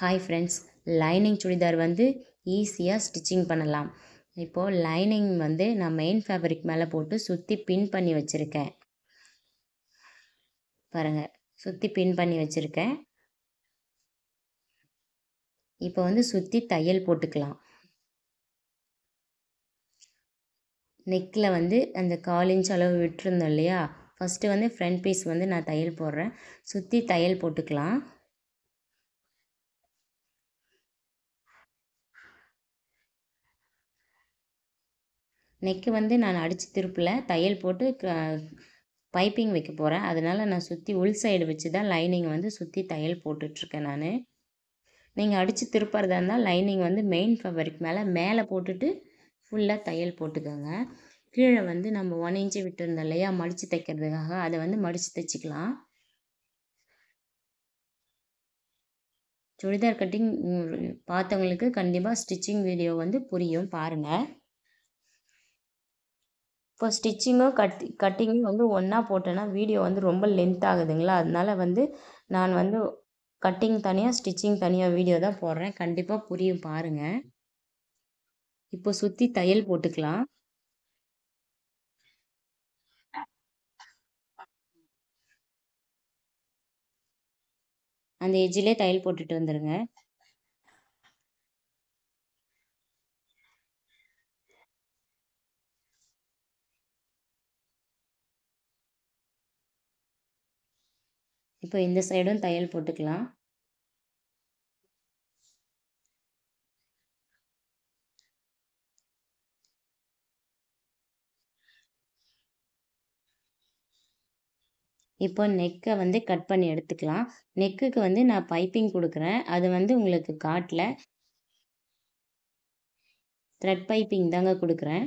hi friends lining churidar வந்து ஈஸியாக stitching பண்ணலாம் இப்போது லைனிங் வந்து நான் மெயின் ஃபேப்ரிக் மேலே போட்டு சுற்றி பின் பண்ணி வச்சுருக்கேன் பாருங்கள் சுற்றி பின் பண்ணி வச்சுருக்கேன் இப்போ வந்து சுற்றி தையல் போட்டுக்கலாம் நெக்கில் வந்து அந்த காலிஞ்ச் அளவு விட்டுருந்தோம் இல்லையா ஃபஸ்ட்டு வந்து ஃப்ரண்ட் பீஸ் வந்து நான் தையல் போடுறேன் சுற்றி தையல் போட்டுக்கலாம் நெக்கு வந்து நான் அடித்து திருப்பில் தையல் போட்டு பைப்பிங் வைக்க போகிறேன் அதனால் நான் சுற்றி உள் சைடு வச்சு தான் லைனிங் வந்து சுற்றி தையல் போட்டுட்ருக்கேன் நான் நீங்கள் அடித்து திருப்புறதா இருந்தால் லைனிங் வந்து மெயின் ஃபேப்ரிக் மேலே மேலே போட்டுட்டு ஃபுல்லாக தையல் போட்டுக்கோங்க கீழே வந்து நம்ம ஒன் இன்ச்சு விட்டுருந்தோம் இல்லையா மடித்து தைக்கிறதுக்காக அதை வந்து மடித்து தைச்சிக்கலாம் சுடிதார் கட்டிங் பார்த்தவங்களுக்கு கண்டிப்பாக ஸ்டிச்சிங் வீடியோ வந்து புரியும் பாருங்கள் இப்போ ஸ்டிச்சிங்கும் கட் கட்டிங்கும் வந்து ஒன்றா போட்டேன்னா வீடியோ வந்து ரொம்ப லென்த் ஆகுதுங்களா அதனால் வந்து நான் வந்து கட்டிங் தனியாக ஸ்டிச்சிங் தனியாக வீடியோ தான் போடுறேன் கண்டிப்பாக புரியும் பாருங்கள் இப்போ சுற்றி தையல் போட்டுக்கலாம் அந்த எஜ்ஜிலே தையல் போட்டுட்டு வந்துடுங்க இப்போ இந்த சைடும் தையல் போட்டுக்கலாம் இப்போ நெக்கை வந்து கட் பண்ணி எடுத்துக்கலாம் நெக்குக்கு வந்து நான் பைப்பிங் கொடுக்குறேன் அது வந்து உங்களுக்கு காட்டில் த்ரெட் பைப்பிங் தாங்க கொடுக்குறேன்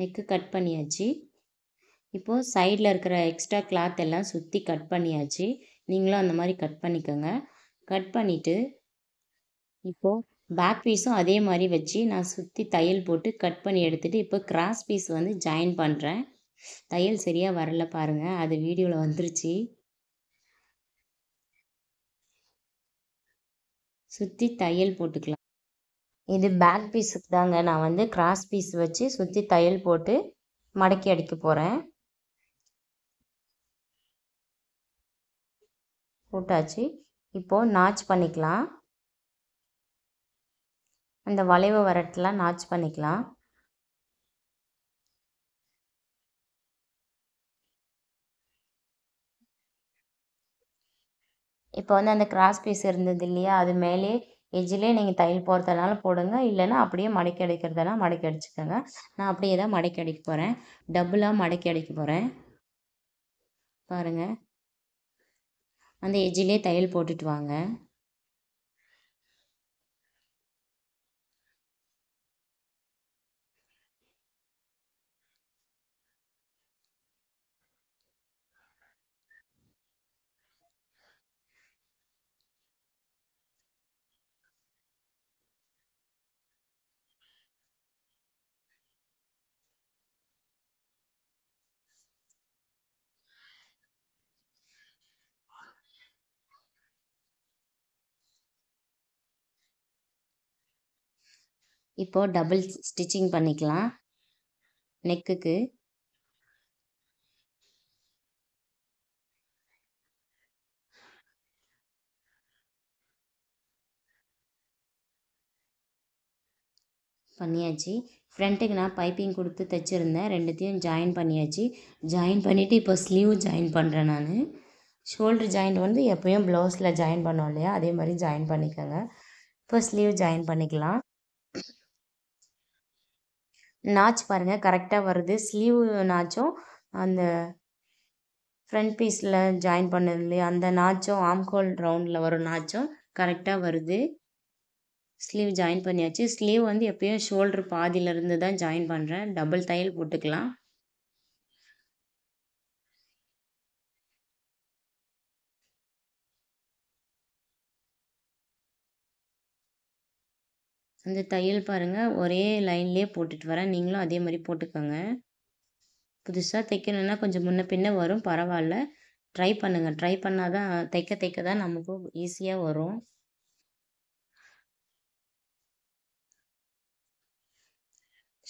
நெக்கு கட் பண்ணியாச்சு இப்போது சைடில் இருக்கிற எக்ஸ்ட்ரா கிளாத் எல்லாம் சுற்றி கட் பண்ணியாச்சு நீங்களும் அந்த மாதிரி கட் பண்ணிக்கோங்க கட் பண்ணிவிட்டு இப்போது பேக் பீஸும் அதே மாதிரி வச்சு நான் சுற்றி தையல் போட்டு கட் பண்ணி எடுத்துகிட்டு இப்போ கிராஸ் பீஸ் வந்து ஜாயின் பண்ணுறேன் தையல் சரியாக வரல பாருங்கள் அது வீடியோவில் வந்துருச்சு சுற்றி தையல் போட்டுக்கலாம் இது பேக் பீஸுக்கு தாங்க நான் வந்து கிராஸ் பீஸ் வச்சு சுற்றி தையல் போட்டு மடக்கி அடிக்க போகிறேன் போட்டாச்சு இப்போ நாச் பண்ணிக்கலாம் அந்த வளைவு வரட்டெலாம் நாச் பண்ணிக்கலாம் இப்போ வந்து அந்த கிராஸ் பீஸ் இருந்தது இல்லையா அது மேலே எஜ்ஜிலே நீங்கள் தையல் போகிறதுனால போடுங்க இல்லைன்னா அப்படியே மடக்கி அடிக்கிறதெல்லாம் மடக்கி அடிச்சுக்கோங்க நான் அப்படியே தான் மடக்கி அடிக்க போகிறேன் டபுளாக மடக்கி அடிக்க போகிறேன் பாருங்கள் அந்த எஜ்ஜிலே தையல் போட்டுட்டு வாங்க இப்போது டபுள் ஸ்டிச்சிங் பண்ணிக்கலாம் நெக்குக்கு பண்ணியாச்சு ஃப்ரண்ட்டுக்கு நான் பைப்பிங் கொடுத்து தைச்சிருந்தேன் ரெண்டுத்தையும் ஜாயின் பண்ணியாச்சு ஜாயின் பண்ணிவிட்டு இப்போ ஸ்லீவ் ஜாயின் பண்ணுறேன் நான் ஷோல்டர் ஜாயின் வந்து எப்போயும் ப்ளவுஸில் ஜாயின் பண்ணோம் இல்லையா அதே மாதிரி ஜாயின் பண்ணிக்கோங்க இப்போ ஸ்லீவ் ஜாயின் பண்ணிக்கலாம் நாச் பாருங்கள் கரெக்டாக வருது ஸ்லீவ் நாச்சும் அந்த ஃப்ரண்ட் பீஸில் ஜாயின் பண்ணது இல்லையா அந்த நாச்சும் ஆம்கோல் ரவுண்டில் வரும் நாச்சும் கரெக்டாக வருது ஸ்லீவ் ஜாயின் பண்ணியாச்சு ஸ்லீவ் வந்து எப்பயும் ஷோல்ட்ரு பாதியிலருந்து தான் ஜாயின் பண்ணுறேன் டபுள் தையல் போட்டுக்கலாம் அந்த தையல் பாருங்கள் ஒரே லைன்லேயே போட்டுட்டு வரேன் நீங்களும் அதே மாதிரி போட்டுக்கோங்க புதுசாக தைக்கணுன்னா கொஞ்சம் முன்ன பின்ன வரும் பரவாயில்ல ட்ரை பண்ணுங்கள் ட்ரை பண்ணால் தான் தைக்க தைக்க தான் நமக்கும் ஈஸியாக வரும்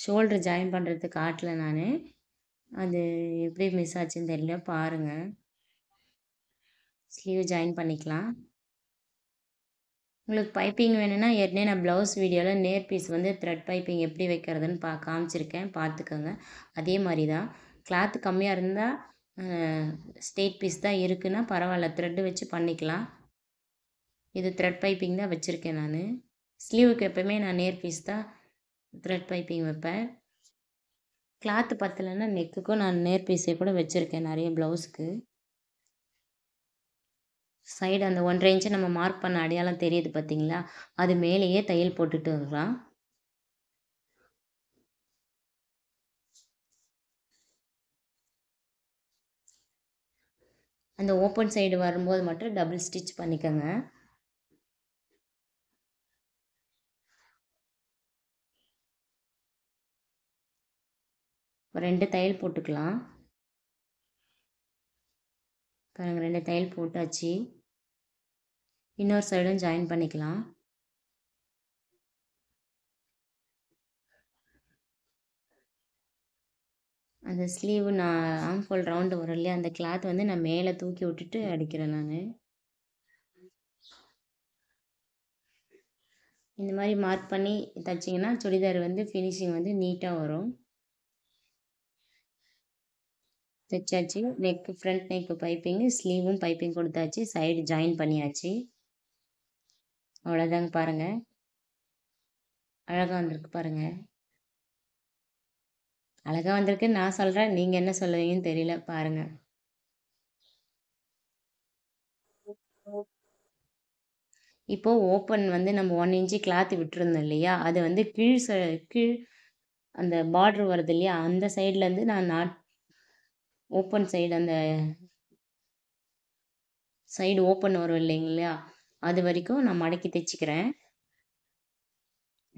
ஷோல்டர் ஜாயின் பண்ணுறது காட்டல நான் அது எப்படி மிஸ் ஆச்சுன்னு தெரியல பாருங்கள் ஸ்லீவ் ஜாயின் பண்ணிக்கலாம் உங்களுக்கு பைப்பிங் வேணும்னா ஏற்கனவே நான் ப்ளவுஸ் வீடியோவில் நேர் பீஸ் வந்து த்ரெட் பைப்பிங் எப்படி வைக்கிறதுன்னு பா காமிச்சிருக்கேன் பார்த்துக்கோங்க அதே மாதிரி தான் கிளாத்து கம்மியாக இருந்தால் ஸ்டேட் பீஸ் தான் இருக்குன்னா பரவாயில்ல த்ரெட்டு வச்சு பண்ணிக்கலாம் இது த்ரெட் பைப்பிங் தான் வச்சுருக்கேன் நான் ஸ்லீவுக்கு எப்போயுமே நான் நேர் பீஸ் தான் த்ரெட் பைப்பிங் வைப்பேன் கிளாத்து பத்தலைன்னா நெக்குக்கும் நான் நேர் பீஸே கூட வச்சுருக்கேன் நிறைய ப்ளவுஸுக்கு சைடு அந்த ஒன்றரை இன்ச்சு நம்ம மார்க் பண்ண அடையாளம் தெரியுது பார்த்தீங்களா அது மேலேயே தையல் போட்டுட்டு வரலாம் அந்த ஓப்பன் சைடு வரும்போது மட்டும் டபுள் ஸ்டிச் பண்ணிக்கோங்க ரெண்டு தையல் போட்டுக்கலாம் ரெண்டு தையல் போட்டாச்சு இன்னொரு சைடும் ஜாயின் பண்ணிக்கலாம் அந்த ஸ்லீவ் நான் ஆம் ஃபோல் ரவுண்டு வரும் இல்லையா அந்த கிளாத் வந்து நான் மேலே தூக்கி விட்டுட்டு அடிக்கிறேன் நான் இந்த மாதிரி மார்க் பண்ணி தைச்சிங்கன்னா சுடிதார் வந்து ஃபினிஷிங் வந்து நீட்டாக வரும் தைச்சாச்சு நெக்கு ஃப்ரண்ட் நெக்கு பைப்பிங்கு ஸ்லீவும் பைப்பிங் கொடுத்தாச்சு சைடு ஜாயின் பண்ணியாச்சு அவ்வளோதாங்க பாருங்கள் அழகாக வந்திருக்கு பாருங்கள் அழகாக வந்திருக்கு நான் சொல்கிறேன் நீங்கள் என்ன சொல்லுவீங்கன்னு தெரியல பாருங்கள் இப்போது ஓப்பன் வந்து நம்ம ஒன் இன்ச்சு கிளாத் விட்டுருந்தோம் இல்லையா அது வந்து கீழ் ச கீழ் அந்த பார்ட்ரு வருது இல்லையா அந்த சைட்லேருந்து நான் நாட் ஓப்பன் சைடு அந்த சைடு ஓப்பன் வரும் இல்லைங்களா அது வரைக்கும் நான் மடக்கி தைச்சிக்கிறேன்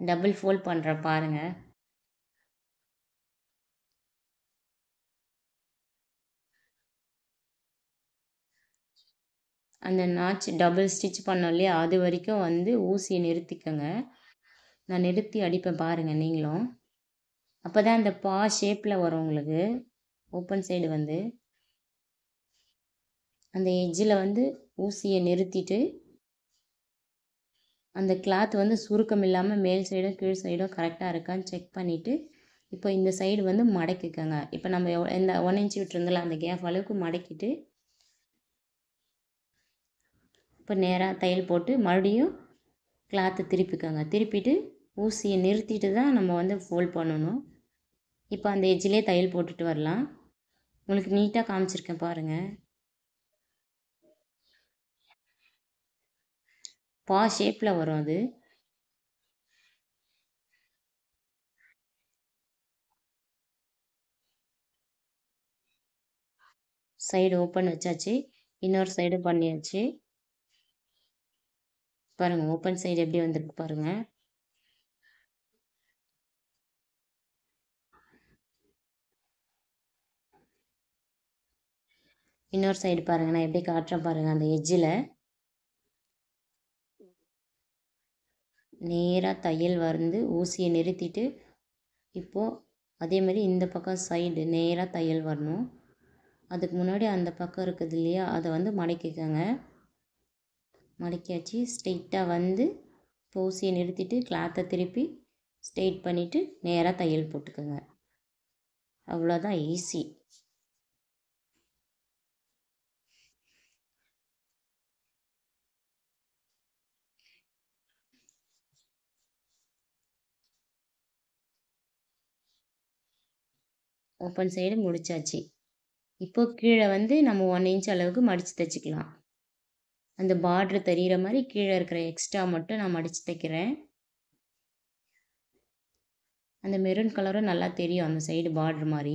டபுள் ஃபோல்ட் பண்ணுறேன் பாருங்கள் அந்த நாச் டபுள் ஸ்டிச் பண்ணோம் இல்லையா அது வரைக்கும் வந்து ஊசியை நிறுத்திக்கோங்க நான் நிறுத்தி அடிப்பேன் பாருங்கள் நீங்களும் அப்போ தான் அந்த பா ஷேப்பில் வரும் உங்களுக்கு ஓப்பன் சைடு வந்து அந்த எஜ்ஜில் வந்து ஊசியை நிறுத்திட்டு அந்த கிளாத் வந்து சுருக்கம் இல்லாமல் மேல் சைடும் கீழ் சைடும் கரெக்டாக இருக்கான்னு செக் பண்ணிவிட்டு இப்போ இந்த சைடு வந்து மடக்கிக்கோங்க இப்போ நம்ம எவ்வளோ இந்த ஒன் இன்ச் விட்டுருந்தல அந்த கேப் அளவுக்கு மடக்கிட்டு இப்போ நேராக தையல் போட்டு மறுபடியும் கிளாத்து திருப்பிக்கோங்க திருப்பிட்டு ஊசியை நிறுத்திட்டு தான் நம்ம வந்து ஃபோல்ட் பண்ணணும் இப்போ அந்த எஜ்ஜிலே தையல் போட்டுட்டு வரலாம் உங்களுக்கு நீட்டாக காமிச்சிருக்கேன் பாருங்கள் பா ஷேப்பில் வரும் அது சைடு ஓப்பன் வச்சாச்சு இன்னொரு சைடு பண்ணியாச்சு பாருங்கள் ஓப்பன் சைடு எப்படி வந்திருக்கு பாருங்கள் இன்னொரு சைடு பாருங்கள் நான் எப்படி காட்டுறேன் பாருங்கள் அந்த எஜ்ஜில் நேராக தையல் வந்து ஊசியை நிறுத்திட்டு இப்போது அதேமாதிரி இந்த பக்கம் சைடு நேராக தையல் வரணும் அதுக்கு முன்னாடி அந்த பக்கம் இருக்குது இல்லையா அதை வந்து மடக்கிக்கோங்க மடக்கியாச்சு ஸ்ட்ரெயிட்டாக வந்து ஊசியை நிறுத்திட்டு கிளாத்தை திருப்பி ஸ்ட்ரெயிட் பண்ணிவிட்டு நேராக தையல் போட்டுக்கோங்க அவ்வளோதான் ஈஸி ஓப்பன் சைடு முடிச்சாச்சு இப்போது கீழே வந்து நம்ம ஒன் இன்ச் அளவுக்கு மடித்து தைச்சிக்கலாம் அந்த பார்ட்ரு தெரிகிற மாதிரி கீழே இருக்கிற எக்ஸ்ட்ரா மட்டும் நான் மடித்து தைக்கிறேன் அந்த மெரூன் கலரும் நல்லா தெரியும் அந்த சைடு பார்ட்ரு மாதிரி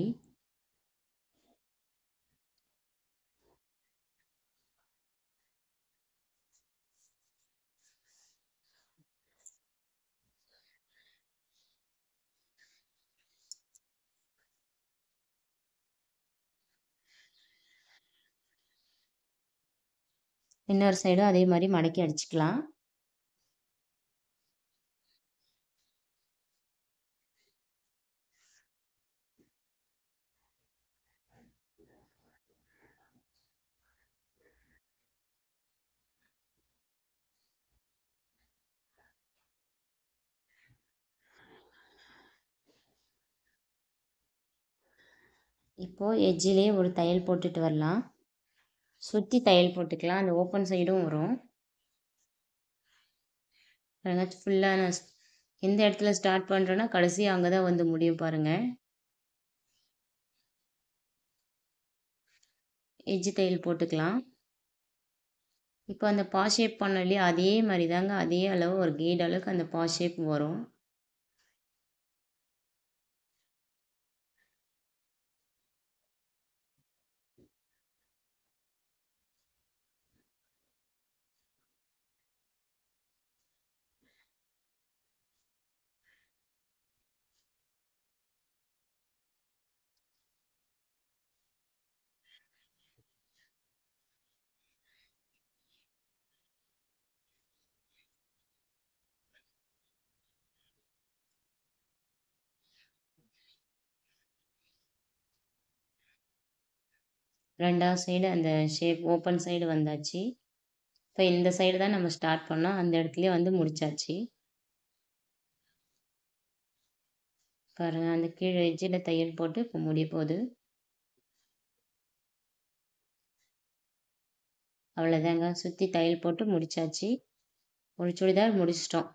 இன்னொரு சைடும் அதே மாதிரி மடக்கி அடிச்சுக்கலாம் இப்போது எஜ்ஜிலே ஒரு தையல் போட்டுட்டு வரலாம் சுற்றி தையல் போட்டுக்கலாம் அந்த ஓப்பன் சைடும் வரும் பாருங்கள் ஃபுல்லாக நான் எந்த இடத்துல ஸ்டார்ட் பண்ணுறேன்னா கடைசி அங்கே தான் வந்து முடியும் பாருங்கள் எஜ்ஜு தையல் போட்டுக்கலாம் இப்போ அந்த பா ஷேப் அதே மாதிரி தாங்க அதே அளவு ஒரு கெய்ட் அளவுக்கு அந்த பா ஷேப் வரும் ரெண்டாவது சைடு அந்த ஷேப் ஓப்பன் சைடு வந்தாச்சு இப்போ இந்த சைடு தான் நம்ம ஸ்டார்ட் பண்ணோம் அந்த இடத்துலையே வந்து முடித்தாச்சு பாருங்கள் அந்த கீழே எஜ்ஜில் தையல் போட்டு இப்போ முடிய போகுது அவ்வளோதாங்க சுற்றி தையல் போட்டு முடித்தாச்சு ஒரு சுடிதார் முடிச்சிட்டோம்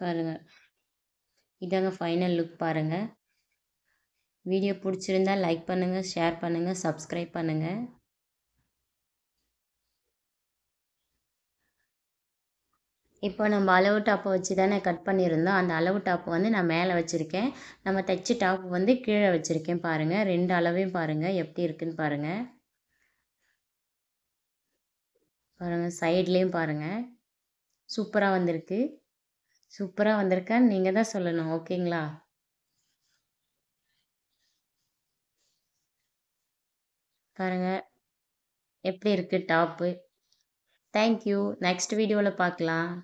பாருங்கள் இதாங்க ஃபைனல் லுக் பாருங்கள் வீடியோ பிடிச்சிருந்தால் லைக் பண்ணுங்கள் ஷேர் பண்ணுங்கள் சப்ஸ்கிரைப் பண்ணுங்கள் இப்போ நம்ம அளவு டாப்பை வச்சு தானே கட் பண்ணியிருந்தோம் அந்த அளவு டாப்பை வந்து நான் மேலே வச்சுருக்கேன் நம்ம தைச்ச டாப்பு வந்து கீழே வச்சுருக்கேன் பாருங்கள் ரெண்டு அளவையும் பாருங்கள் எப்படி இருக்குன்னு பாருங்கள் பாருங்கள் சைட்லேயும் பாருங்கள் சூப்பராக வந்திருக்கு சூப்பராக வந்திருக்கேன் நீங்கள் தான் சொல்லணும் ஓகேங்களா பாருங்கள் எப்படி இருக்குது டாப்பு தேங்க்யூ நெக்ஸ்ட் வீடியோவில் பார்க்கலாம்